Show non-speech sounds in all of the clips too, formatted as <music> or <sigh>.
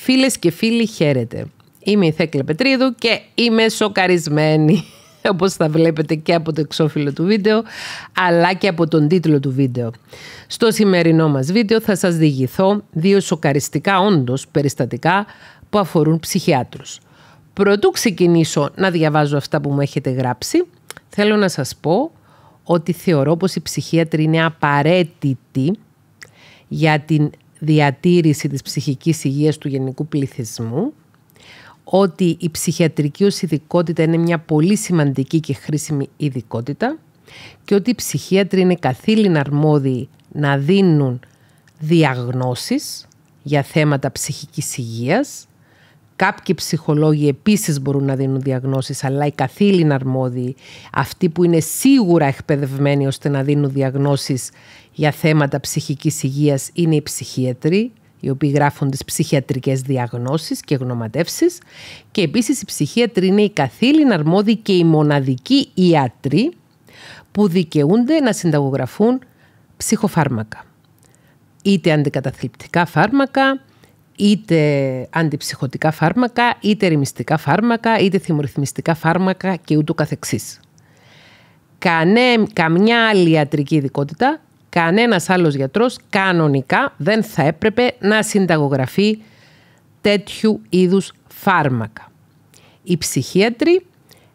Φίλες και φίλοι χαίρετε. Είμαι η Θέκλα Πετρίδου και είμαι σοκαρισμένη <laughs> όπως θα βλέπετε και από το εξώφυλλο του βίντεο, αλλά και από τον τίτλο του βίντεο. Στο σημερινό μας βίντεο θα σας διηγηθώ δύο σοκαριστικά όντως περιστατικά που αφορούν ψυχιάτρους. Προτού ξεκινήσω να διαβάζω αυτά που μου έχετε γράψει, θέλω να σας πω ότι θεωρώ πως η ψυχίατρη είναι απαραίτητη για την διατήρηση της ψυχικής υγείας του γενικού πληθυσμού, ότι η ψυχιατρική ως ειδικότητα είναι μια πολύ σημαντική και χρήσιμη ειδικότητα και ότι οι ψυχίατροι είναι καθήλυνα αρμόδιοι να δίνουν διαγνώσεις για θέματα ψυχικής υγείας. Κάποιοι ψυχολόγοι επίσης μπορούν να δίνουν διαγνώσεις, αλλά οι καθήλυνα αρμόδιοι, αυτοί που είναι σίγουρα εκπαιδευμένοι ώστε να δίνουν διαγνώσεις, για θέματα ψυχικής υγείας είναι οι ψυχίατροι, οι οποίοι γράφουν τις ψυχιατρικές διαγνώσεις και γνωματεύσεις και επίσης οι ψυχίατροι είναι οι καθήλυνα αρμόδιοι και οι μοναδικοί ιατροί που δικαιούνται να συνταγογραφούν ψυχοφάρμακα. Είτε αντικαταθλιπτικά φάρμακα, είτε αντιψυχωτικά φάρμακα, είτε ρημιστικά φάρμακα, είτε θυμορυθμιστικά φάρμακα και ούτω καθεξής. Κανέ, καμιά άλλη ιατρική ειδικότητα κανένας άλλος γιατρός κανονικά δεν θα έπρεπε να συνταγογραφεί τέτοιου είδους φάρμακα. Οι ψυχίατροι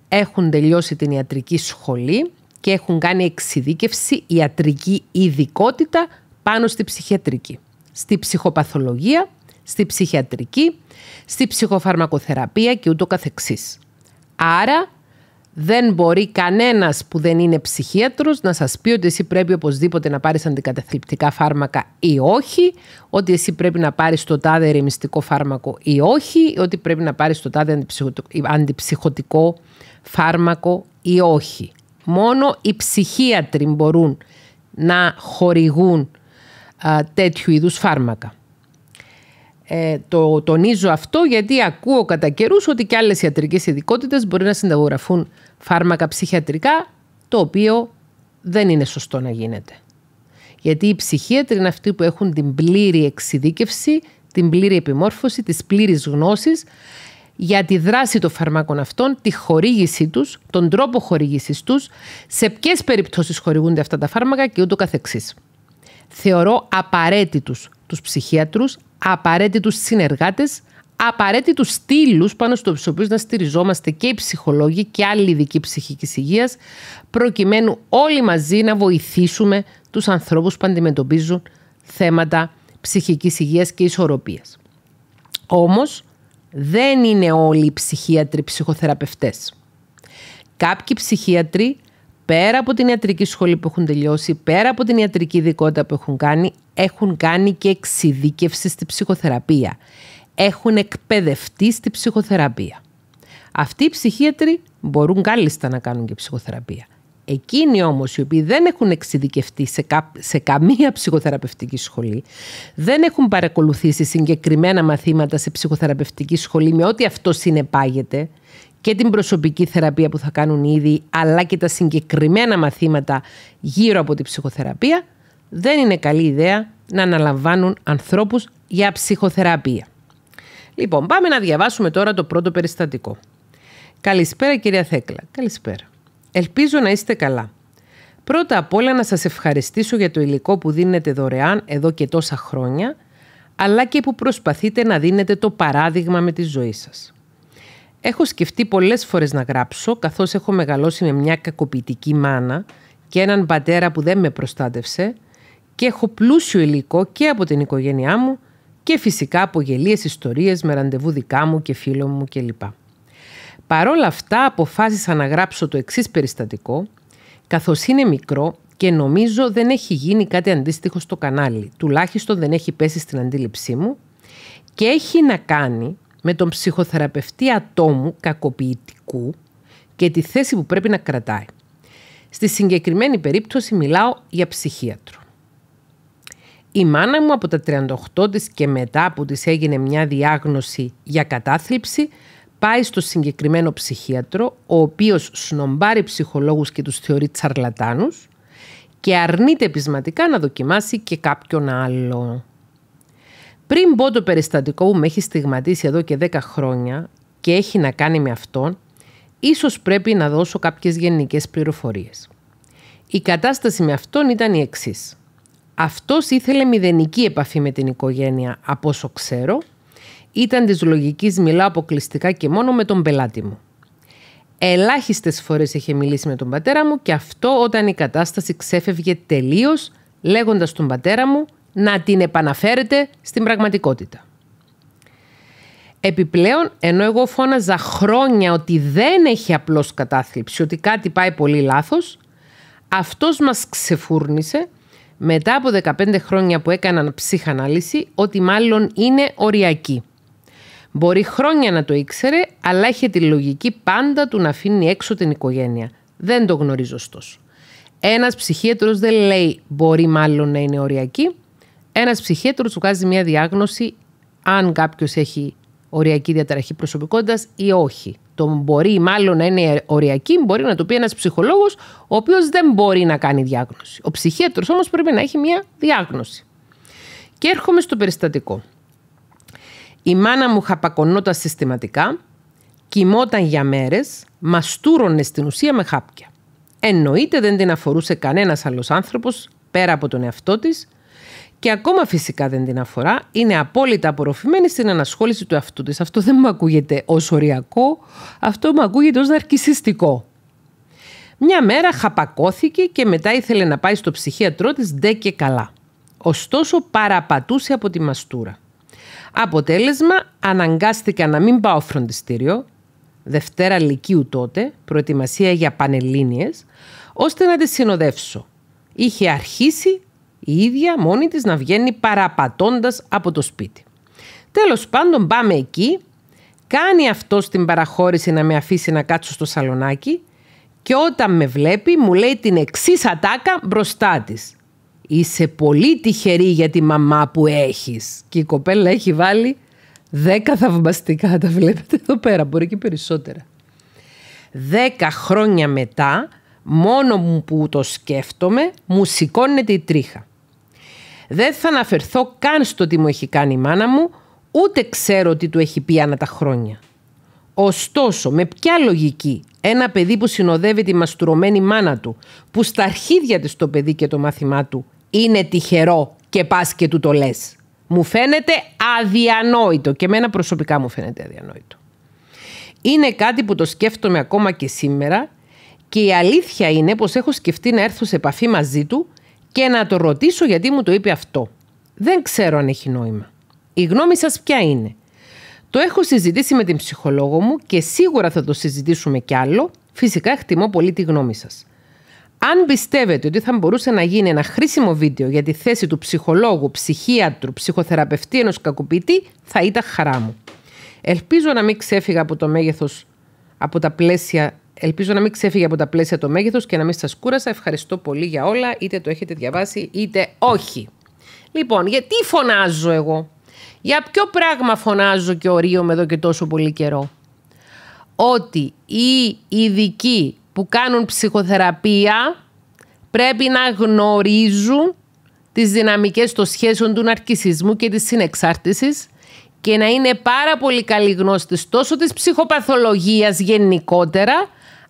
έχουν τελειώσει την ιατρική σχολή και έχουν κάνει εξειδίκευση ιατρική ειδικότητα πάνω στη ψυχιατρική, στη ψυχοπαθολογία, στη ψυχιατρική, στη ψυχοφαρμακοθεραπεία και ούτω καθεξής. Άρα δεν μπορεί κανένας που δεν είναι ψυχίατρος να σας πει ότι εσύ πρέπει οπωσδήποτε να πάρεις αντικαταθλιπτικά φάρμακα ή όχι, ότι εσύ πρέπει να πάρεις το τάδε ρεμιστικό φάρμακο ή όχι, ότι πρέπει να πάρεις το τάδε αντιψυχωτικό φάρμακο ή όχι. Μόνο οι ψυχίατροι μπορούν να χορηγούν τέτοιου είδους φάρμακα. Ε, το τονίζω αυτό γιατί ακούω κατά καιρούς ότι και άλλες ιατρικές ειδικότητες μπορεί να συνταγογραφούν φάρμακα ψυχιατρικά, το οποίο δεν είναι σωστό να γίνεται. Γιατί οι ψυχίατροι είναι αυτοί που έχουν την πλήρη εξειδίκευση, την πλήρη επιμόρφωση, τις πλήρης γνώσεις για τη δράση των φαρμάκων αυτών, τη χορήγησή τους, τον τρόπο χορήγησης τους, σε ποιες περιπτώσεις χορηγούνται αυτά τα φάρμακα και ούτω καθεξής. Θεωρώ απαραίτητους ...τους ψυχίατρους, απαραίτητους συνεργάτες, απαραίτητους στήλους πάνω στους οποίους να στηριζόμαστε και οι ψυχολόγοι και άλλοι ειδικοί ψυχικής υγείας, προκειμένου όλοι μαζί να βοηθήσουμε τους ανθρώπους που αντιμετωπίζουν θέματα ψυχικής υγείας και ισορροπίας. Όμως, δεν είναι όλοι οι ψυχίατροι ψυχοθεραπευτές. Κάποιοι ψυχίατροι πέρα από την ιατρική σχολή που έχουν τελειώσει, πέρα από την ιατρική ειδικότητα που έχουν κάνει, έχουν κάνει και εξειδίκευση στη ψυχοθεραπεία. Έχουν εκπαιδευτεί στη ψυχοθεραπεία. Αυτοί οι ψυχίατροι μπορούν κάλλιστα να κάνουν και ψυχοθεραπεία. Εκείνοι όμως οι οποίοι δεν έχουν εξειδικευτεί σε, σε καμία ψυχοθεραπευτική σχολή, δεν έχουν παρακολουθήσει συγκεκριμένα μαθήματα σε ψυχοθεραπευτική σχολή με ό,τι αυτό συνεπάγεται και την προσωπική θεραπεία που θα κάνουν ήδη, αλλά και τα συγκεκριμένα μαθήματα γύρω από την ψυχοθεραπεία, δεν είναι καλή ιδέα να αναλαμβάνουν ανθρώπους για ψυχοθεραπεία. Λοιπόν, πάμε να διαβάσουμε τώρα το πρώτο περιστατικό. Καλησπέρα κυρία Θέκλα. Καλησπέρα. Ελπίζω να είστε καλά. Πρώτα απ' όλα να σας ευχαριστήσω για το υλικό που δίνετε δωρεάν εδώ και τόσα χρόνια, αλλά και που προσπαθείτε να δίνετε το παράδειγμα με τη ζωή σας. Έχω σκεφτεί πολλές φορές να γράψω, καθώς έχω μεγαλώσει με μια κακοποιητική μάνα και έναν πατέρα που δεν με προστάτευσε και έχω πλούσιο υλικό και από την οικογένειά μου και φυσικά από γελίες ιστορίες με ραντεβού δικά μου και φίλων μου κλπ. Παρόλα αυτά αποφάσισα να γράψω το εξής περιστατικό, καθώς είναι μικρό και νομίζω δεν έχει γίνει κάτι αντίστοιχο στο κανάλι, τουλάχιστον δεν έχει πέσει στην αντίληψή μου και έχει να κάνει με τον ψυχοθεραπευτή ατόμου κακοποιητικού και τη θέση που πρέπει να κρατάει. Στη συγκεκριμένη περίπτωση μιλάω για ψυχίατρο. Η μάνα μου από τα 38 της και μετά που της έγινε μια διάγνωση για κατάθλιψη πάει στο συγκεκριμένο ψυχίατρο ο οποίος σνομπάρει ψυχολόγους και τους θεωρεί τσαρλατάνους και αρνείται επισματικά να δοκιμάσει και κάποιον άλλο. Πριν πω το περιστατικό που με έχει στιγματίσει εδώ και 10 χρόνια και έχει να κάνει με αυτόν, ίσως πρέπει να δώσω κάποιες γενικές πληροφορίες. Η κατάσταση με αυτόν ήταν η εξής. Αυτός ήθελε μηδενική επαφή με την οικογένεια, από όσο ξέρω. Ήταν της λογικής μιλά αποκλειστικά και μόνο με τον πελάτη μου. Ελάχιστες φορές είχε μιλήσει με τον πατέρα μου και αυτό όταν η κατάσταση ξέφευγε τελείως λέγοντας τον πατέρα μου να την επαναφέρετε στην πραγματικότητα. Επιπλέον, ενώ εγώ φώναζα χρόνια ότι δεν έχει απλώς κατάθλιψη, ότι κάτι πάει πολύ λάθος, αυτός μας ξεφούρνησε μετά από 15 χρόνια που έκαναν ψυχανάλυση ότι μάλλον είναι οριακή. Μπορεί χρόνια να το ήξερε, αλλά έχει τη λογική πάντα του να αφήνει έξω την οικογένεια. Δεν το γνωρίζω ωστόσο. Ένας ψυχίατρος δεν λέει μπορεί μάλλον να είναι οριακή, ένας ψυχέτρο σου κάνει μια διάγνωση αν κάποιος έχει οριακή διαταραχή προσωπικότητας ή όχι. Το μπορεί μάλλον να είναι οριακή, μπορεί να το πει ένας ψυχολόγος, ο οποίος δεν μπορεί να κάνει διάγνωση. Ο ψυχέτρο όμως πρέπει να έχει μια διάγνωση. Και έρχομαι στο περιστατικό. Η μάνα μου χαπακωνόταν συστηματικά, κοιμόταν για μέρες, μαστούρωνε στην ουσία με χάπια. Εννοείται δεν την αφορούσε κανένας άλλος άνθρωπος πέρα από τον εαυτό της, και ακόμα φυσικά δεν την αφορά, είναι απόλυτα απορροφημένη στην ανασχόληση του αυτού της. Αυτό δεν μου ακούγεται ως οριακό, αυτό μου ακούγεται ως ναρκισιστικό. Μια μέρα χαπακώθηκε και μετά ήθελε να πάει στο ψυχίατρό της ντε και καλά. Ωστόσο παραπατούσε από τη μαστούρα. Αποτέλεσμα αναγκάστηκα να μην πάω φροντιστήριο, Δευτέρα Λυκείου τότε, προετοιμασία για Πανελλήνιες, ώστε να τη συνοδεύσω. Είχε αρχίσει η ίδια μόνη της να βγαίνει παραπατώντας από το σπίτι. Τέλος πάντων πάμε εκεί, κάνει αυτό την παραχώρηση να με αφήσει να κάτσω στο σαλονάκι και όταν με βλέπει μου λέει την εξής ατάκα μπροστά της. Είσαι πολύ τυχερή για τη μαμά που έχεις. Και η κοπέλα έχει βάλει δέκα θαυμαστικά, τα βλέπετε εδώ πέρα, μπορεί και περισσότερα. Δέκα χρόνια μετά, μόνο μου που το σκέφτομαι, μου σηκώνεται η τρίχα. Δεν θα αναφερθώ καν στο τι μου έχει κάνει η μάνα μου, ούτε ξέρω τι του έχει πει άνα τα χρόνια. Ωστόσο, με ποια λογική ένα παιδί που συνοδεύει τη μαστουρωμένη μάνα του, που στα αρχίδια της το παιδί και το μάθημά του είναι τυχερό και πας και του το λες. Μου φαίνεται αδιανόητο και εμένα προσωπικά μου φαίνεται αδιανόητο. Είναι κάτι που το σκέφτομαι ακόμα και σήμερα και η αλήθεια είναι πως έχω σκεφτεί να έρθω σε επαφή μαζί του και να το ρωτήσω γιατί μου το είπε αυτό. Δεν ξέρω αν έχει νόημα. Η γνώμη σας ποια είναι. Το έχω συζητήσει με την ψυχολόγο μου και σίγουρα θα το συζητήσουμε κι άλλο. Φυσικά εκτιμώ πολύ τη γνώμη σας. Αν πιστεύετε ότι θα μπορούσε να γίνει ένα χρήσιμο βίντεο για τη θέση του ψυχολόγου, ψυχίατρου, ψυχοθεραπευτή ενός κακοποιητή, θα ήταν χαρά μου. Ελπίζω να μην ξέφυγα από το μέγεθος, από τα πλαίσια Ελπίζω να μην ξέφυγε από τα πλαίσια το μέγεθος και να μην σας κούρασα. Ευχαριστώ πολύ για όλα, είτε το έχετε διαβάσει είτε όχι. Λοιπόν, γιατί φωνάζω εγώ. Για ποιο πράγμα φωνάζω και ορίομαι εδώ και τόσο πολύ καιρό. Ότι οι ειδικοί που κάνουν ψυχοθεραπεία πρέπει να γνωρίζουν τις δυναμικές των σχέσεων του ναρκισισμού και της συνεξάρτησης και να είναι πάρα πολύ καλοί γνώστες τόσο της ψυχοπαθολογίας γενικότερα,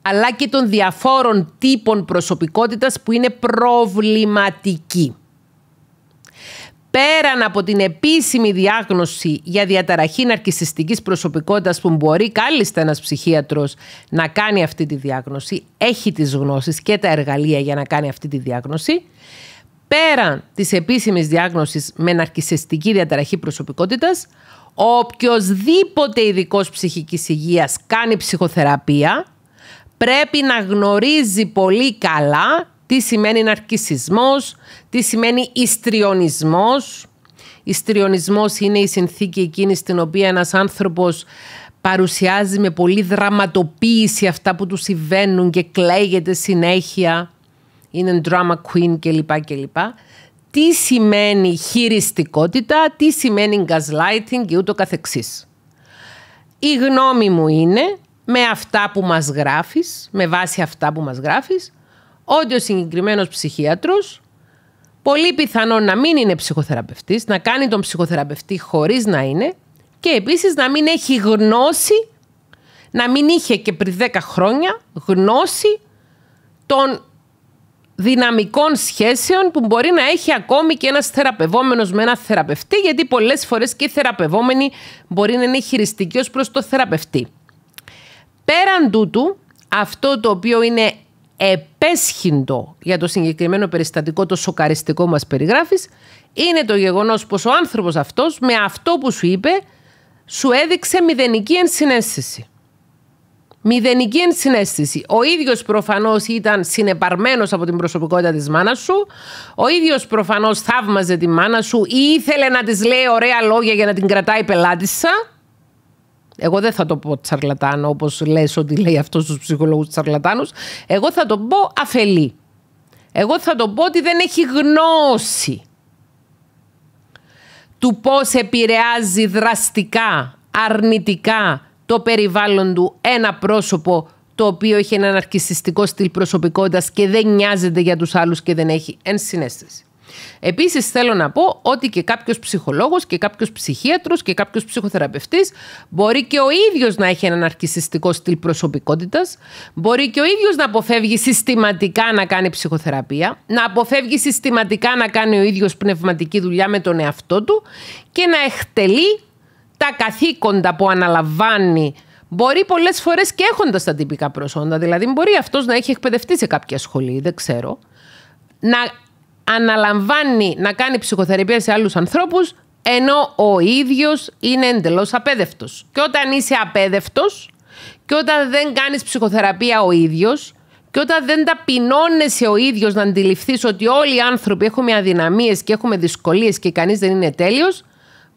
αλλά και των διαφόρων τύπων προσωπικότητας που είναι προβληματικοί. Πέραν από την επίσημη διάγνωση για διαταραχή ναρκισιστικής προσωπικότητας που μπορεί κάλλιστα ένας ψυχίατρος να κάνει αυτή τη διάγνωση, έχει τις γνώσεις και τα εργαλεία για να κάνει αυτή τη διάγνωση, πέραν της επίσημης διάγνωσης με ναρκισιστική διαταραχή προσωπικότητας, οποιοδήποτε ειδικός ψυχικής υγείας κάνει ψυχοθεραπεία πρέπει να γνωρίζει πολύ καλά τι σημαίνει ναρκισισμός, τι σημαίνει ιστριονισμός. Ιστριονισμός είναι η συνθήκη εκείνη στην οποία ένας άνθρωπος παρουσιάζει με πολύ δραματοποίηση αυτά που του συμβαίνουν και κλαίγεται συνέχεια. Είναι drama queen κλπ. κλπ. Τι σημαίνει χειριστικότητα, τι σημαίνει gaslighting και ούτω καθεξής. Η γνώμη μου είναι με αυτά που μας γράφεις, με βάση αυτά που μας γράφεις, ότι ο συγκεκριμένος ψυχίατρος πολύ πιθανό να μην είναι ψυχοθεραπευτής, να κάνει τον ψυχοθεραπευτή χωρίς να είναι και επίσης να μην έχει γνώση, να μην είχε και πριν 10 χρόνια γνώση των δυναμικών σχέσεων που μπορεί να έχει ακόμη και ένας θεραπευόμενος με ένα θεραπευτή γιατί πολλές φορές και οι θεραπευόμενοι μπορεί να είναι χειριστικοί ως προς το θεραπευτή. Πέραν τούτου, αυτό το οποίο είναι επέσχυντο για το συγκεκριμένο περιστατικό, το σοκαριστικό μας περιγράφεις, είναι το γεγονός πως ο άνθρωπος αυτός με αυτό που σου είπε, σου έδειξε μηδενική ενσυναίσθηση. Μηδενική ενσυναίσθηση. Ο ίδιος προφανώς ήταν συνεπαρμένος από την προσωπικότητα της μάνας σου. Ο ίδιος προφανώς θαύμαζε τη μάνα σου ή ήθελε να της λέει ωραία λόγια για να την κρατάει πελάτησα. Εγώ δεν θα το πω τσαρλατάνο όπως λες ότι λέει αυτός τους ψυχολόγους τσαρλατάνους. Εγώ θα το πω αφελή. Εγώ θα το πω ότι δεν έχει γνώση του πώς επηρεάζει δραστικά, αρνητικά το περιβάλλον του ένα πρόσωπο το οποίο έχει έναν αρκισιστικό στυλ προσωπικότητας και δεν νοιάζεται για τους άλλους και δεν έχει ενσυναίσθηση. Επίσης, θέλω να πω ότι και κάποιος ψυχολόγος και κάποιος ψυχίατρος και κάποιος ψυχοθεραπευτής μπορεί και ο ίδιος να έχει έναν αρκιστικό στυλ προσωπικότητας, μπορεί και ο ίδιος να αποφεύγει συστηματικά να κάνει ψυχοθεραπεία, να αποφεύγει συστηματικά να κάνει ο ίδιος πνευματική δουλειά με τον εαυτό του και να εκτελεί τα καθήκοντα που αναλαμβάνει Μπορεί πολλές φορές και έχοντας τα τυπικά προσόντα, δηλαδή μπορεί αυτός να έχει εκπαιδευτεί σε κάποια σχολή, δεν ξέρω, να αναλαμβάνει να κάνει ψυχοθεραπεία σε άλλους ανθρώπους, ενώ ο ίδιος είναι εντελώς απέδευτος. Και όταν είσαι απέδευτος και όταν δεν κάνεις ψυχοθεραπεία ο ίδιος και όταν δεν ταπεινώνεσαι ο ίδιος να αντιληφθείς ότι όλοι οι άνθρωποι έχουμε αδυναμίες και έχουμε δυσκολίες και κανείς δεν είναι τέλειος,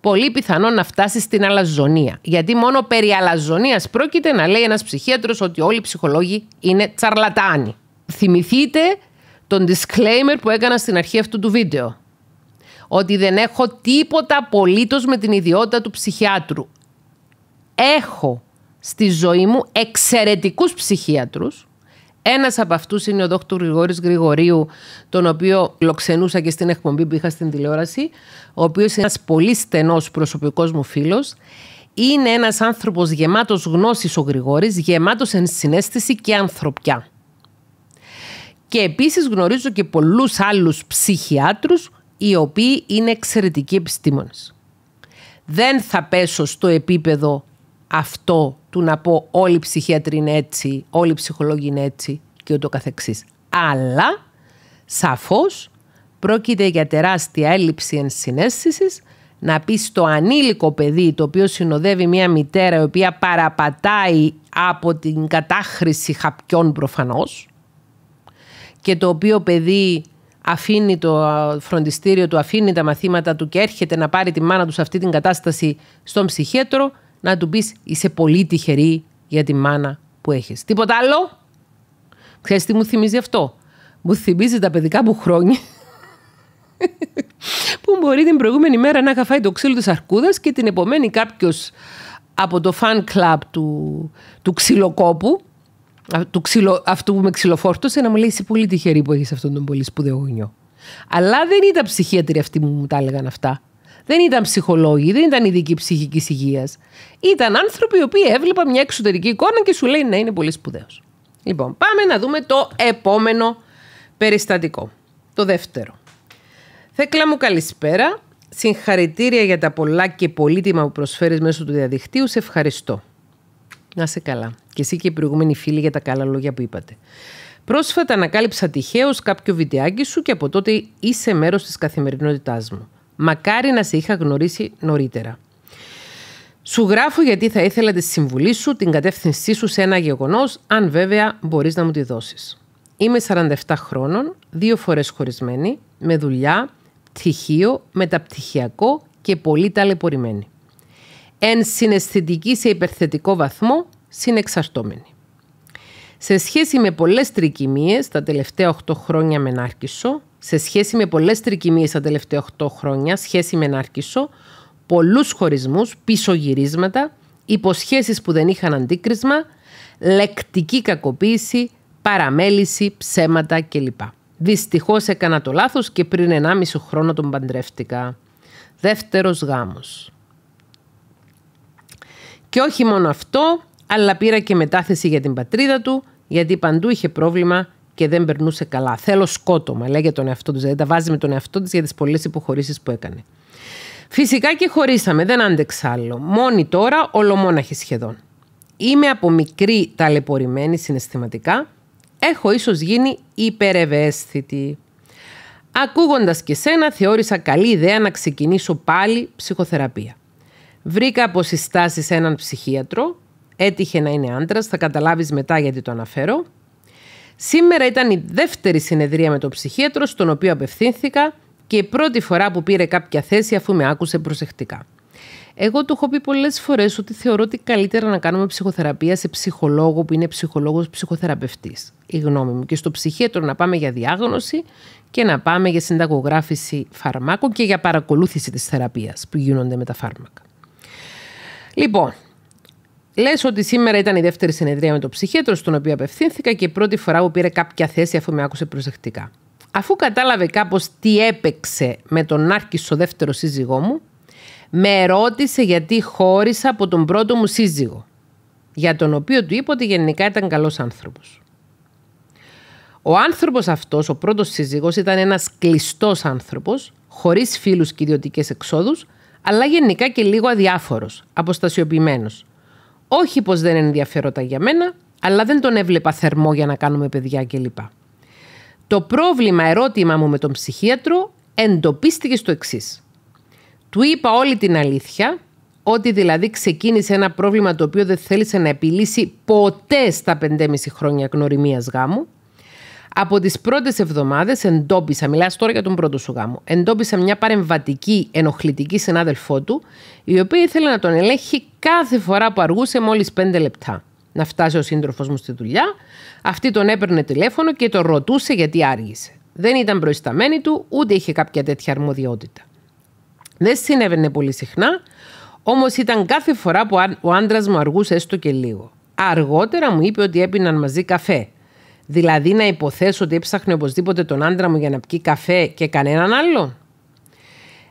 πολύ πιθανό να φτάσεις στην αλαζονία. Γιατί μόνο περί αλαζονίας πρόκειται να λέει ένας ψυχίατρος ότι όλοι οι ψυχολόγοι είναι τσαρλατάνοι. Θυμηθείτε τον disclaimer που έκανα στην αρχή αυτού του βίντεο. Ότι δεν έχω τίποτα απολύτως με την ιδιότητα του ψυχιάτρου. Έχω στη ζωή μου εξαιρετικούς ψυχίατρους. Ένας από αυτούς είναι ο δόκτωρ Γρηγόρης Γρηγορίου, τον οποίο λοξενούσα και στην εκπομπή που είχα στην τηλεόραση, ο οποίος είναι ένας πολύ στενός προσωπικός μου φίλος. Είναι ένας άνθρωπος γεμάτος γνώσης ο Γρηγόρης, γεμάτος ενσυναίσθηση και ανθρωπιά. Και επίσης γνωρίζω και πολλούς άλλους ψυχιάτρους οι οποίοι είναι εξαιρετικοί επιστήμονες. Δεν θα πέσω στο επίπεδο αυτό του να πω όλοι οι ψυχιατροί είναι έτσι, όλοι οι ψυχολόγοι είναι έτσι και ούτω καθεξής. Αλλά σαφώς πρόκειται για τεράστια έλλειψη ενσυναίσθησης να πεις στο ανήλικο παιδί το οποίο συνοδεύει μια μητέρα η οποία παραπατάει από την κατάχρηση χαπιών προφανώς και το οποίο παιδί αφήνει το φροντιστήριο του, αφήνει τα μαθήματα του και έρχεται να πάρει τη μάνα του σε αυτή την κατάσταση στον ψυχέτρο, να του πεις είσαι πολύ τυχερή για τη μάνα που έχεις. Τίποτα άλλο. Ξέρεις τι μου θυμίζει αυτό. Μου θυμίζει τα παιδικά μου χρόνια <laughs> που μπορεί την προηγούμενη μέρα να είχα φάει το ξύλο της αρκούδας και την επομένη κάποιος από το fan club του, του ξυλοκόπου του ξυλο, αυτού που με ξυλοφόρτωσε να μου λέει: Είσαι πολύ τυχερή που έχεις αυτόν τον πολύ σπουδαίο γονιό. Αλλά δεν ήταν ψυχίατροι αυτοί που μου τα έλεγαν αυτά. Δεν ήταν ψυχολόγοι, δεν ήταν ειδικοί ψυχικής υγείας. Ήταν άνθρωποι οι οποίοι έβλεπα μια εξωτερική εικόνα και σου λέει: Ναι, είναι πολύ σπουδαίος. Λοιπόν, πάμε να δούμε το επόμενο περιστατικό. Το δεύτερο. Θέκλα μου καλησπέρα. Συγχαρητήρια για τα πολλά και πολύτιμα που προσφέρεις μέσω του διαδικτύου. Σε ευχαριστώ. Να σε καλά και εσύ και οι προηγούμενοι φίλοι για τα καλά λόγια που είπατε. Πρόσφατα ανακάλυψα τυχαίως κάποιο βιντεάκι σου και από τότε είσαι μέρος της καθημερινότητάς μου. Μακάρι να σε είχα γνωρίσει νωρίτερα. Σου γράφω γιατί θα ήθελα τη συμβουλή σου, την κατεύθυνσή σου σε ένα γεγονός, αν βέβαια μπορείς να μου τη δώσεις. Είμαι 47 χρόνων, δύο φορές χωρισμένη, με δουλειά, πτυχίο, μεταπτυχιακό και πολύ ταλαιπωρημένη. Εν συναισθητική σε υπερθετικό βαθμό συνεξαρτώμενοι. Σε σχέση με πολλές τρικυμίες τα τελευταία 8 χρόνια με Νάρκισο, σε σχέση με πολλές τρικυμίες τα τελευταία 8 χρόνια, σχέση με Νάρκισο, πολλούς χωρισμούς, πισωγυρίσματα, υποσχέσεις που δεν είχαν αντίκρισμα, λεκτική κακοποίηση, παραμέληση, ψέματα κλπ. Δυστυχώς έκανα το λάθος και πριν 1,5 χρόνο τον παντρεύτηκα. Δεύτερος γάμος. Και όχι μόνο αυτό, αλλά πήρα και μετάθεση για την πατρίδα του, γιατί παντού είχε πρόβλημα και δεν περνούσε καλά. Θέλω σκότωμα, λέει για τον εαυτό του. Δηλαδή τα βάζει με τον εαυτό της για τις πολλές υποχωρήσεις που έκανε. Φυσικά και χωρίσαμε, δεν άντεξα άλλο. Μόνη τώρα, ολομόναχη σχεδόν. Είμαι από μικρή ταλαιπωρημένη συναισθηματικά. Έχω ίσως γίνει υπερευαίσθητη. Ακούγοντας και σένα, θεώρησα καλή ιδέα να ξεκινήσω πάλι ψυχοθεραπεία. Βρήκα αποσυστάσει έναν ψυχίατρο Έτυχε να είναι άντρας, θα καταλάβεις μετά γιατί το αναφέρω. Σήμερα ήταν η δεύτερη συνεδρία με τον ψυχίατρο, στον οποίο απευθύνθηκα και η πρώτη φορά που πήρε κάποια θέση αφού με άκουσε προσεκτικά. Εγώ του έχω πει πολλές φορές ότι θεωρώ ότι καλύτερα να κάνουμε ψυχοθεραπεία σε ψυχολόγο που είναι ψυχολόγος ψυχοθεραπευτής. Η γνώμη μου. Και στο ψυχίατρο να πάμε για διάγνωση και να πάμε για συνταγογράφηση φαρμάκων και για παρακολούθηση της θεραπείας που γίνονται με τα φάρμακα. Λοιπόν, Λες ότι σήμερα ήταν η δεύτερη συνεδρία με τον ψυχέτρο, στον οποίο απευθύνθηκα και η πρώτη φορά που πήρε κάποια θέση αφού με άκουσε προσεκτικά. Αφού κατάλαβε κάπως τι έπαιξε με τον άρχισο δεύτερος σύζυγό μου, με ρώτησε γιατί χώρισα από τον πρώτο μου σύζυγο, για τον οποίο του είπα ότι γενικά ήταν καλός άνθρωπος. Ο άνθρωπος αυτός, ο πρώτος σύζυγος, ήταν ένας κλειστός άνθρωπος, χωρίς φίλους και ιδιωτικές εξόδους, αλλά γενικά και λίγο αδιάφορος, αποστασιοποιημένος. Όχι πως δεν είναι ενδιαφέροντα για μένα, αλλά δεν τον έβλεπα θερμό για να κάνουμε παιδιά κλπ. Το πρόβλημα ερώτημα μου με τον ψυχίατρο εντοπίστηκε στο εξής. Του είπα όλη την αλήθεια, ότι δηλαδή ξεκίνησε ένα πρόβλημα το οποίο δεν θέλησε να επιλύσει ποτέ στα 5,5 χρόνια γνωριμίας γάμου, από τις πρώτες εβδομάδες εντόπισα, μιλάς τώρα για τον πρώτο σου γάμο, εντόπισα μια παρεμβατική ενοχλητική συνάδελφό του, η οποία ήθελε να τον ελέγχει κάθε φορά που αργούσε μόλις πέντε λεπτά. Να φτάσει ο σύντροφος μου στη δουλειά, αυτή τον έπαιρνε τηλέφωνο και τον ρωτούσε γιατί άργησε. Δεν ήταν προϊσταμένη του, ούτε είχε κάποια τέτοια αρμοδιότητα. Δεν συνέβαινε πολύ συχνά, όμως ήταν κάθε φορά που ο άντρας μου αργούσε έστω και λίγο. Αργότερα μου είπε ότι έπιναν μαζί καφέ Δηλαδή να υποθέσω ότι έψαχνε οπωσδήποτε τον άντρα μου για να πιει καφέ και κανέναν άλλο.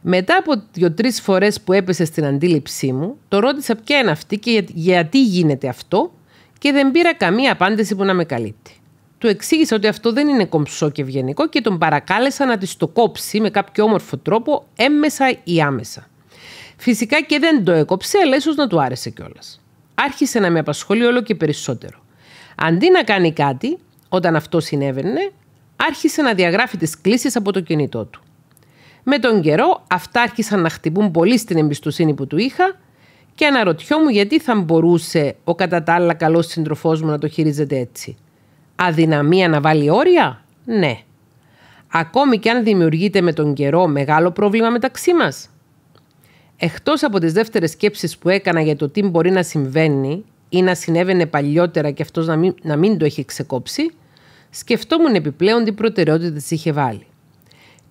Μετά από δύο-τρει φορές που έπεσε στην αντίληψή μου, το ρώτησα ποια είναι αυτή και γιατί γίνεται αυτό και δεν πήρα καμία απάντηση που να με καλύπτει. Του εξήγησα ότι αυτό δεν είναι κομψό και ευγενικό και τον παρακάλεσα να της το κόψει με κάποιο όμορφο τρόπο, έμμεσα ή άμεσα. Φυσικά και δεν το έκοψε, αλλά ίσως να του άρεσε κιόλας. Άρχισε να με απασχολεί όλο και περισσότερο. Αντί να κάνει κάτι, όταν αυτό συνέβαινε, άρχισε να διαγράφει τις κλήσεις από το κινητό του. Με τον καιρό, αυτά άρχισαν να χτυπούν πολύ στην εμπιστοσύνη που του είχα και αναρωτιόμουν γιατί θα μπορούσε ο κατά τα άλλα καλός συντροφός μου να το χειρίζεται έτσι. Αδυναμία να βάλει όρια? Ναι. Ακόμη και αν δημιουργείται με τον καιρό μεγάλο πρόβλημα μεταξύ μας. Εκτός από τις δεύτερες σκέψεις που έκανα για το τι μπορεί να συμβαίνει ή να συνέβαινε παλιότερα και αυτός να μην, να μην το έχει ξεκόψει, σκεφτόμουν επιπλέον τι προτεραιότητες είχε βάλει.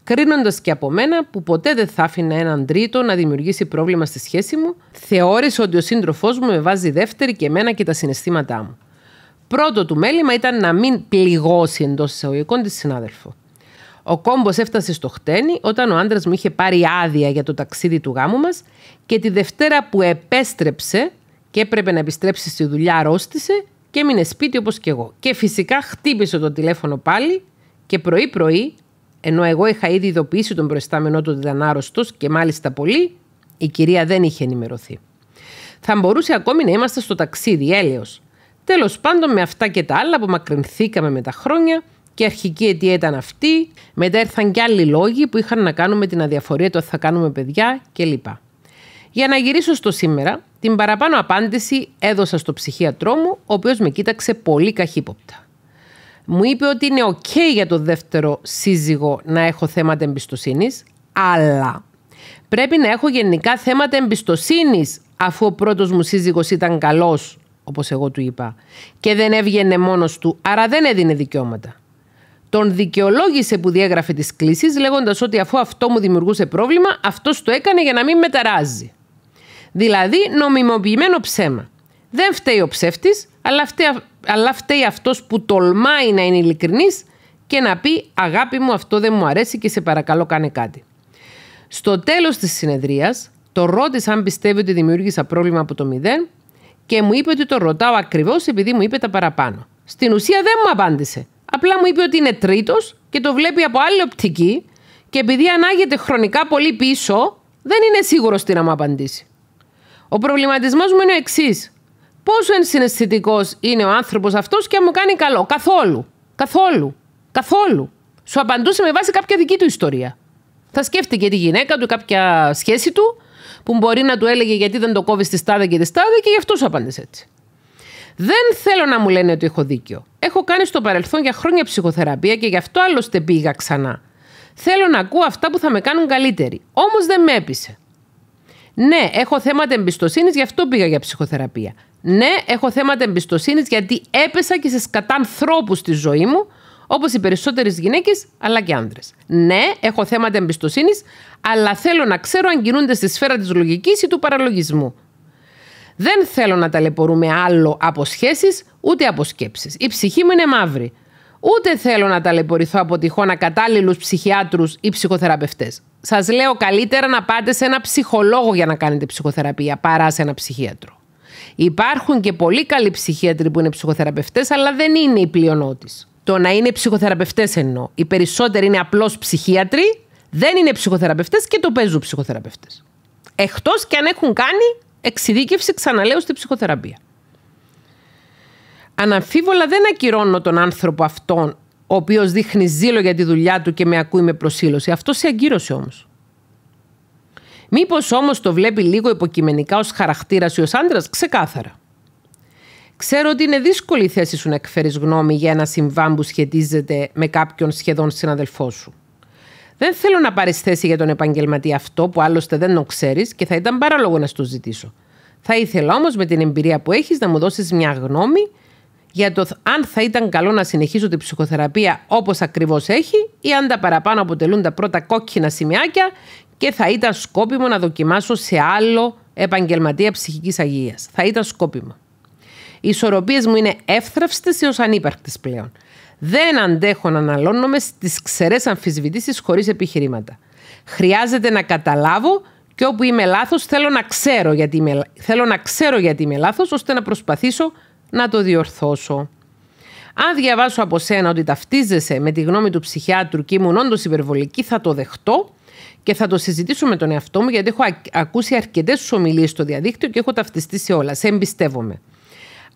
Κρίνοντας και από μένα, που ποτέ δεν θα άφηνα έναν τρίτο να δημιουργήσει πρόβλημα στη σχέση μου, θεώρησε ότι ο σύντροφός μου με βάζει δεύτερη και εμένα και τα συναισθήματά μου. Πρώτο του μέλημα ήταν να μην πληγώσει εντός εισαγωγικών της συνάδελφο. Ο κόμπος έφτασε στο χτένι όταν ο άντρας μου είχε πάρει άδεια για το ταξίδι του γάμου μας και τη Δευτέρα που επέστρεψε και έπρεπε να επιστρέψει στη δουλειά, αρρώστησε και έμεινε σπίτι όπως και εγώ. Και φυσικά χτύπησε το τηλέφωνο πάλι και πρωί-πρωί, ενώ εγώ είχα ήδη ειδοποιήσει τον προϊστάμενό του ότι ήταν άρρωστος και μάλιστα πολύ, η κυρία δεν είχε ενημερωθεί. Θα μπορούσε ακόμη να είμαστε στο ταξίδι, έλεος. Τέλος πάντων, με αυτά και τα άλλα, απομακρυνθήκαμε με τα χρόνια και αρχική αιτία ήταν αυτή. Μετά ήρθαν και άλλοι λόγοι που είχαν να κάνουν με την αδιαφορία του θα κάνουμε παιδιά κλπ. Για να γυρίσω στο σήμερα, την παραπάνω απάντηση έδωσα στο ψυχίατρό μου, ο οποίος με κοίταξε πολύ καχύποπτα. Μου είπε ότι είναι ok για το δεύτερο σύζυγο να έχω θέματα εμπιστοσύνης, αλλά πρέπει να έχω γενικά θέματα εμπιστοσύνης αφού ο πρώτος μου σύζυγος ήταν καλός, όπως εγώ του είπα, και δεν έβγαινε μόνος του, άρα δεν έδινε δικαιώματα. Τον δικαιολόγησε που διέγραφε τις κλήσεις λέγοντας ότι αφού αυτό μου δημιουργούσε πρόβλημα, αυτός το έκανε για να μην μεταράζει. Δηλαδή νομιμοποιημένο ψέμα. Δεν φταίει ο ψεύτης, αλλά φταίει, αλλά φταίει αυτός που τολμάει να είναι ειλικρινής και να πει «αγάπη μου αυτό δεν μου αρέσει και σε παρακαλώ κάνε κάτι». Στο τέλος της συνεδρίας, το ρώτησα αν πιστεύει ότι δημιούργησα πρόβλημα από το μηδέν και μου είπε ότι το ρωτάω ακριβώς επειδή μου είπε τα παραπάνω. Στην ουσία δεν μου απάντησε. Απλά μου είπε ότι είναι τρίτος και το βλέπει από άλλη οπτική και επειδή ανάγεται χρονικά πολύ πίσω, δεν είναι σίγουρος τι να μου απαντήσει. Ο προβληματισμός μου είναι ο εξής. Πόσο ενσυναισθητικός είναι ο άνθρωπος αυτός και μου κάνει καλό. Καθόλου. Καθόλου. Καθόλου. Σου απαντούσε με βάση κάποια δική του ιστορία. Θα σκέφτηκε τη γυναίκα του, κάποια σχέση του, που μπορεί να του έλεγε γιατί δεν το κόβεις τη στάδα και τη στάδα και γι' αυτό σου απάντησε έτσι. Δεν θέλω να μου λένε ότι έχω δίκιο. Έχω κάνει στο παρελθόν για χρόνια ψυχοθεραπεία και γι' αυτό άλλωστε πήγα ξανά. Θέλω να ακούω αυτά που θα με κάνουν καλύτερη. Όμως δεν με έπεισε. Ναι, έχω θέματα εμπιστοσύνης, γι' αυτό πήγα για ψυχοθεραπεία. Ναι, έχω θέματα εμπιστοσύνης γιατί έπεσα και σε σκατά ανθρώπους στη ζωή μου, όπως οι περισσότερες γυναίκες αλλά και άντρε. Ναι, έχω θέματα εμπιστοσύνης, αλλά θέλω να ξέρω αν κινούνται στη σφαίρα της λογικής ή του παραλογισμού. Δεν θέλω να ταλαιπωρούμε άλλο από σχέσεις ούτε από σκέψεις. Η ψυχή μου είναι μαύρη. Ούτε θέλω να ταλαιπωρηθώ από τυχόν ακατάλληλους ψυχιάτρους ή ψυχοθεραπευτές. Σας λέω καλύτερα να πάτε σε ένα ψυχολόγο για να κάνετε ψυχοθεραπεία παρά σε ένα ψυχίατρο. Υπάρχουν και πολύ καλοί ψυχίατροι που είναι ψυχοθεραπευτές, αλλά δεν είναι η πλειονότης. Το να είναι ψυχοθεραπευτές εννοώ. Οι περισσότεροι είναι απλώς ψυχίατροι, δεν είναι ψυχοθεραπευτές και το παίζουν ψυχοθεραπευτές. Εκτός και αν έχουν κάνει εξειδίκευση, ξαναλέω, στη ψυχοθεραπεία. Αναμφίβολα δεν ακυρώνω τον άνθρωπο αυτόν, ο οποίος δείχνει ζήλο για τη δουλειά του και με ακούει με προσήλωση. Αυτό σε αγκύρωσε όμως. Μήπως όμως το βλέπει λίγο υποκειμενικά ως χαρακτήρας ή ο άντρε ξεκάθαρα. Ξέρω ότι είναι δύσκολη η ως αντρα ξεκαθαρα ξερω οτι ειναι δυσκολη η θεση σου να εκφέρεις γνώμη για ένα συμβάν που σχετίζεται με κάποιον σχεδόν συναδελφό σου. Δεν θέλω να πάρεις θέση για τον επαγγελματή αυτό που άλλωστε δεν το ξέρεις και θα ήταν παράλογο να σου το ζητήσω. Θα ήθελα όμως με την εμπειρία που έχεις να μου δώσεις μια γνώμη για το αν θα ήταν καλό να συνεχίσω την ψυχοθεραπεία όπως ακριβώς έχει ή αν τα παραπάνω αποτελούν τα πρώτα κόκκινα σημειάκια και θα ήταν σκόπιμο να δοκιμάσω σε άλλο επαγγελματία ψυχικής αγίας. Θα ήταν σκόπιμο. Οι ισορροπίες μου είναι εύθραυστες έως ανύπαρκτες πλέον. Δεν αντέχω να αναλώνομαι στις ξερές αμφισβητήσεις χωρίς επιχειρήματα. Χρειάζεται να καταλάβω και όπου είμαι λάθος θέλω να ξέρω γιατί είμαι, θέλω είμαι λάθος ώστε να προσπαθήσω να το διορθώσω. Αν διαβάσω από σένα ότι ταυτίζεσαι με τη γνώμη του ψυχιάτρου και ήμουν όντως υπερβολική, θα το δεχτώ και θα το συζητήσω με τον εαυτό μου, γιατί έχω ακούσει αρκετές σου ομιλίες στο διαδίκτυο και έχω ταυτιστεί σε όλα. Σε εμπιστεύομαι.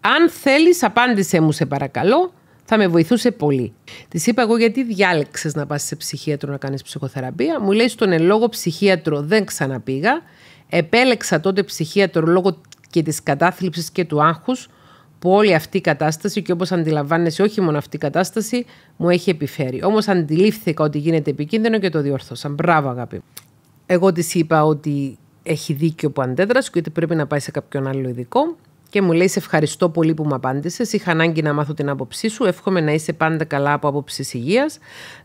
Αν θέλεις, απάντησε μου, σε παρακαλώ. Θα με βοηθούσε πολύ. Της είπα εγώ γιατί διάλεξες να πας σε ψυχίατρο να κάνεις ψυχοθεραπεία. Μου λέει στον ελόγο ψυχίατρο δεν ξαναπήγα. Επέλεξα τότε ψυχίατρο λόγω και της κατάθλιψης και του άγχους που όλη αυτή η κατάσταση και όπως αντιλαμβάνεσαι όχι μόνο αυτή η κατάσταση μου έχει επιφέρει. Όμως αντιλήφθηκα ότι γίνεται επικίνδυνο και το διόρθωσα. Μπράβο αγάπη. Εγώ της είπα ότι έχει δίκιο που αντέδρασε και ότι πρέπει να πάει σε κάποιον άλλο ειδικό και μου λέει: ευχαριστώ πολύ που μου απάντησες. Είχα ανάγκη να μάθω την άποψή σου. Εύχομαι να είσαι πάντα καλά από άποψης υγείας.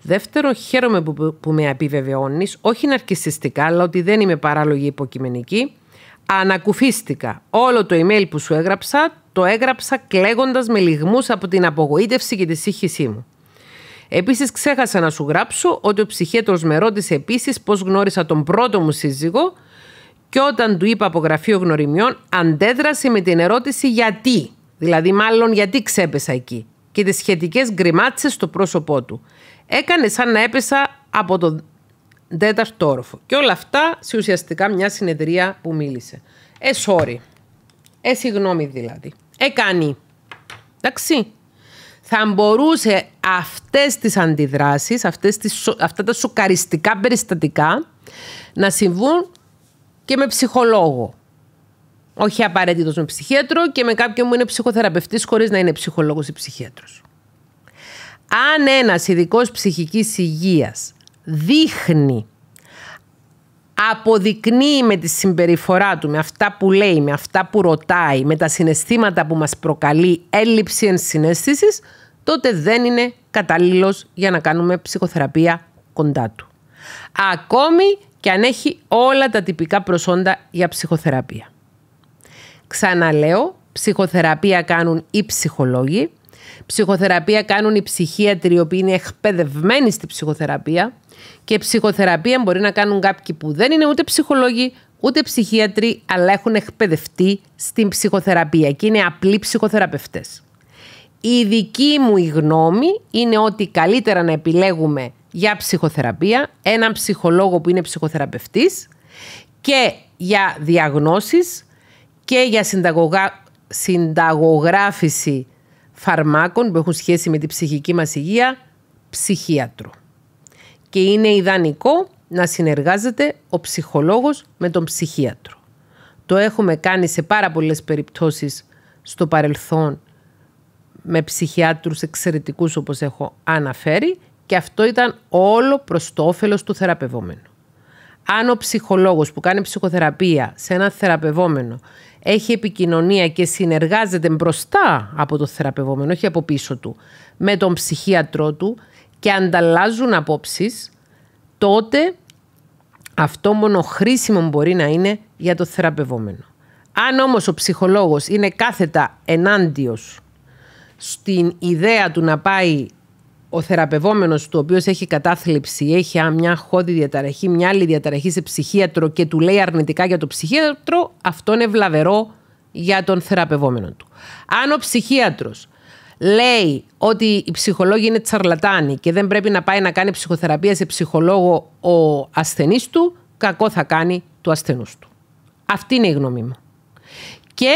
Δεύτερο, χαίρομαι που, που με επιβεβαιώνεις, όχι ναρκιστικά, αλλά ότι δεν είμαι παράλογη υποκειμενική. Ανακουφίστηκα. Όλο το email που σου έγραψα το έγραψα κλαίγοντας με λιγμούς από την απογοήτευση και τη σύγχυσή μου. Επίσης, ξέχασα να σου γράψω ότι ο ψυχέτρος με ρώτησε επίσης πώς γνώρισα τον πρώτο μου σύζυγο και όταν του είπα από γραφείο γνωριμιών, αντέδρασε με την ερώτηση γιατί. Δηλαδή, μάλλον γιατί ξέπεσα εκεί. Και τις σχετικές γκριμάτσες στο πρόσωπό του. Έκανε σαν να έπεσα από το τέταρτο όροφο. Και όλα αυτά σε ουσιαστικά μια συνεδρία που μίλησε. Ε, sorry. Ε, δηλαδή έκανε. Εντάξει. Θα μπορούσε αυτές τις αντιδράσεις, αυτές τις, αυτά τα σοκαριστικά περιστατικά να συμβούν και με ψυχολόγο. Όχι απαραίτητος με ψυχίατρο και με κάποιον που είναι ψυχοθεραπευτής χωρίς να είναι ψυχολόγος ή ψυχίατρος. Αν ένας ειδικός ψυχικής υγείας δείχνει αποδεικνύει με τη συμπεριφορά του, με αυτά που λέει, με αυτά που ρωτάει, με τα συναισθήματα που μας προκαλεί έλλειψη ενσυναίσθησης, τότε δεν είναι κατάλληλος για να κάνουμε ψυχοθεραπεία κοντά του. Ακόμη και αν έχει όλα τα τυπικά προσόντα για ψυχοθεραπεία. Ξαναλέω, ψυχοθεραπεία κάνουν οι ψυχολόγοι, ψυχοθεραπεία κάνουν οι ψυχίατροι οι οποίοι είναι εκπαιδευμένοι στη ψυχοθεραπεία, και ψυχοθεραπεία μπορεί να κάνουν κάποιοι που δεν είναι ούτε ψυχολόγοι, ούτε ψυχίατροι, αλλά έχουν εκπαιδευτεί στην ψυχοθεραπεία και είναι απλοί ψυχοθεραπευτές. Η δική μου η γνώμη είναι ότι καλύτερα να επιλέγουμε για ψυχοθεραπεία έναν ψυχολόγο που είναι ψυχοθεραπευτής και για διαγνώσεις και για συνταγωγα... συνταγογράφηση φαρμάκων που έχουν σχέση με την ψυχική μας υγεία, ψυχίατρο και είναι ιδανικό να συνεργάζεται ο ψυχολόγος με τον ψυχίατρο. Το έχουμε κάνει σε πάρα πολλές περιπτώσεις στο παρελθόν με ψυχιάτρους εξαιρετικούς όπως έχω αναφέρει και αυτό ήταν όλο προς το όφελος του θεραπευόμενου. Αν ο ψυχολόγος που κάνει ψυχοθεραπεία σε ένα θεραπευόμενο έχει επικοινωνία και συνεργάζεται μπροστά από το θεραπευόμενο, όχι από πίσω του, με τον ψυχίατρό του, και ανταλλάζουν απόψεις, τότε αυτό μόνο χρήσιμο μπορεί να είναι για το θεραπευόμενο. Αν όμως ο ψυχολόγος είναι κάθετα ενάντιος στην ιδέα του να πάει ο θεραπευόμενος του, ο οποίος έχει κατάθλιψη, έχει μια χώδη διαταραχή, μια άλλη διαταραχή σε ψυχίατρο και του λέει αρνητικά για το ψυχίατρο, αυτό είναι βλαβερό για τον θεραπευόμενο του. Αν ο ψυχίατρος λέει ότι η ψυχολόγοι είναι τσαρλατάνοι και δεν πρέπει να πάει να κάνει ψυχοθεραπεία σε ψυχολόγο ο ασθενής του, κακό θα κάνει του ασθενούς του. Αυτή είναι η γνώμη μου. Και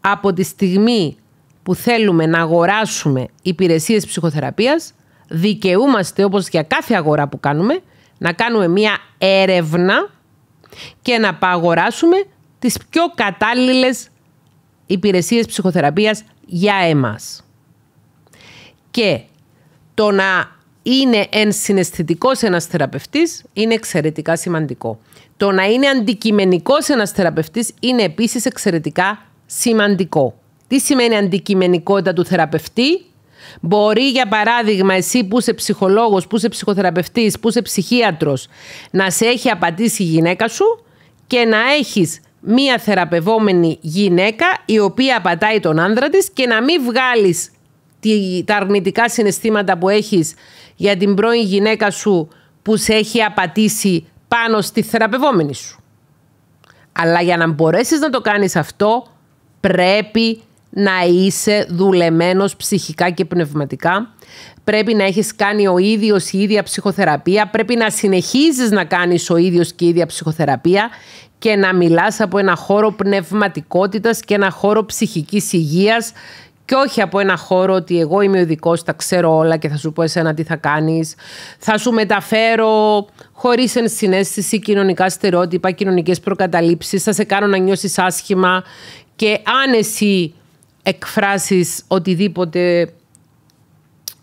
από τη στιγμή που θέλουμε να αγοράσουμε υπηρεσίες ψυχοθεραπείας, δικαιούμαστε όπως για κάθε αγορά που κάνουμε, να κάνουμε μία έρευνα και να παγοράσουμε τις πιο κατάλληλες υπηρεσίες ψυχοθεραπείας για εμάς. Και το να είναι ενσυναισθητικός ένας θεραπευτής είναι εξαιρετικά σημαντικό. Το να είναι αντικειμενικός ένας θεραπευτής είναι επίσης εξαιρετικά σημαντικό. Τι σημαίνει αντικειμενικότητα του θεραπευτή? Μπορεί για παράδειγμα εσύ που είσαι ψυχολόγος, που είσαι ψυχοθεραπευτής, που είσαι ψυχίατρος να σε έχει απαντήσει η γυναίκα σου και να έχεις μία θεραπευόμενη γυναίκα η οποία πατάει τον άνδρα της και να μην βγάλεις τη, τα αρνητικά συναισθήματα που έχεις για την πρώην γυναίκα σου που σε έχει απατήσει πάνω στη θεραπευόμενη σου. Αλλά για να μπορέσεις να το κάνεις αυτό πρέπει να είσαι δουλεμένος ψυχικά και πνευματικά Πρέπει να έχεις κάνει ο ίδιος η ίδια ψυχοθεραπεία. Πρέπει να συνεχίζεις να κάνεις ο ίδιος και η ίδια ψυχοθεραπεία και να μιλάς από ένα χώρο πνευματικότητας και ένα χώρο ψυχικής υγείας και όχι από ένα χώρο ότι εγώ είμαι ο ειδικός, τα ξέρω όλα και θα σου πω εσένα τι θα κάνεις. Θα σου μεταφέρω χωρίς ενσυναίσθηση κοινωνικά στερεότυπα, κοινωνικές προκαταλήψεις. Θα σε κάνω να νιώσεις άσχημα και αν εσύ εκφράσεις οτιδήποτε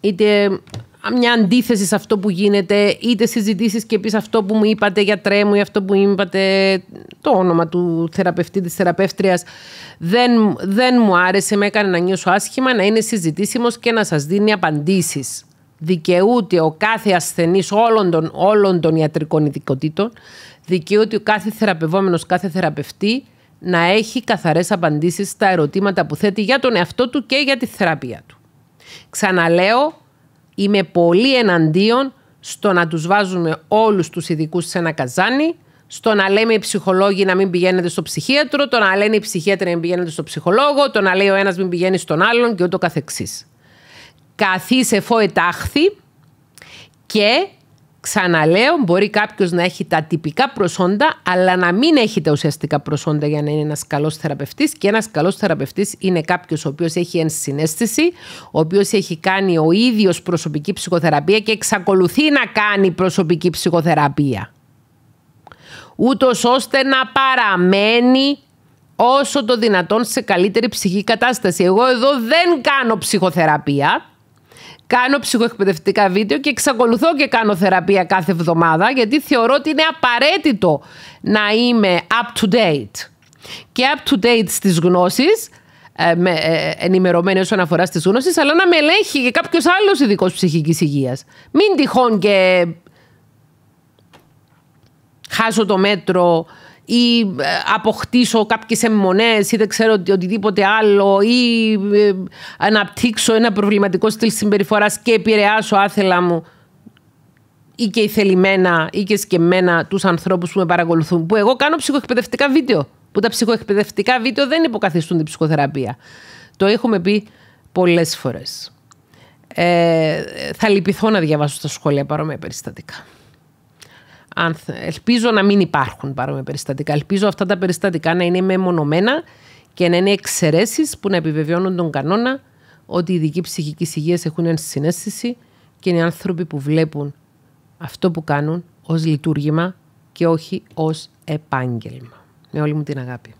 είτε μια αντίθεση σε αυτό που γίνεται, είτε συζητήσεις και πεις αυτό που μου είπατε για μου ή αυτό που μου είπατε το όνομα του θεραπευτή, της θεραπεύτριας. δεν, δεν μου άρεσε, με έκανε να νιώσω άσχημα να είναι συζητήσιμος και να σας δίνει απαντήσεις. Δικαιούται ο κάθε ασθενής όλων των, όλων των ιατρικών ειδικοτήτων, δικαιούται ο κάθε θεραπευόμενος, κάθε θεραπευτή να έχει καθαρές απαντήσεις στα ερωτήματα που θέτει για τον εαυτό του και για τη θεραπεία του. Ξαναλέω, είμαι πολύ εναντίον στο να τους βάζουμε όλους τους ειδικούς σε ένα καζάνι, στο να λέμε οι ψυχολόγοι να μην πηγαίνετε στο ψυχίατρο, το να λένε οι ψυχίατροι να μην πηγαίνετε στο ψυχολόγο, το να λέει ο ένας μην πηγαίνει στον άλλον και ούτω καθεξής. Καθίσε φόε τάχθη και Ξαναλέω, μπορεί κάποιος να έχει τα τυπικά προσόντα, αλλά να μην έχει τα ουσιαστικά προσόντα για να είναι ένας καλός θεραπευτής. Και ένας καλός θεραπευτής είναι κάποιος ο οποίος έχει ενσυναίσθηση, ο οποίος έχει κάνει ο ίδιος προσωπική ψυχοθεραπεία και εξακολουθεί να κάνει προσωπική ψυχοθεραπεία. Ούτως ώστε να παραμένει όσο το δυνατόν σε καλύτερη ψυχική κατάσταση. Εγώ εδώ δεν κάνω ψυχοθεραπεία, κάνω ψυχοεκπαιδευτικά βίντεο και εξακολουθώ και κάνω θεραπεία κάθε εβδομάδα γιατί θεωρώ ότι είναι απαραίτητο να είμαι up to date και up to date στις γνώσεις ε, με, ε, ενημερωμένη όσον αφορά στις γνώσεις αλλά να με ελέγχει και κάποιος άλλος ειδικός ψυχικής υγείας μην τυχόν και χάσω το μέτρο ή ε, αποκτήσω κάποιες εμμονές ή δεν ξέρω οτιδήποτε άλλο ή ε, αναπτύξω ένα προβληματικό στυλ συμπεριφοράς και επηρεάσω άθελα μου ή και ηθελημένα ή και σκεμμένα τους ανθρώπους που με παρακολουθούν που εγώ κάνω ψυχοεκπαιδευτικά βίντεο που τα ψυχοεκπαιδευτικά βίντεο δεν υποκαθιστούν την ψυχοθεραπεία. Το έχουμε πει πολλές φορές. Ε, θα λυπηθώ να διαβάσω στα σχόλια παρόμοια περιστατικά ελπίζω να μην υπάρχουν παρόμοια περιστατικά. Ελπίζω αυτά τα περιστατικά να είναι μεμονωμένα και να είναι εξαιρέσεις που να επιβεβαιώνουν τον κανόνα ότι οι ειδικοί ψυχικής υγείας έχουν ενσυναίσθηση και είναι άνθρωποι που βλέπουν αυτό που κάνουν ως λειτουργήμα και όχι ως επάγγελμα. Με όλη μου την αγάπη.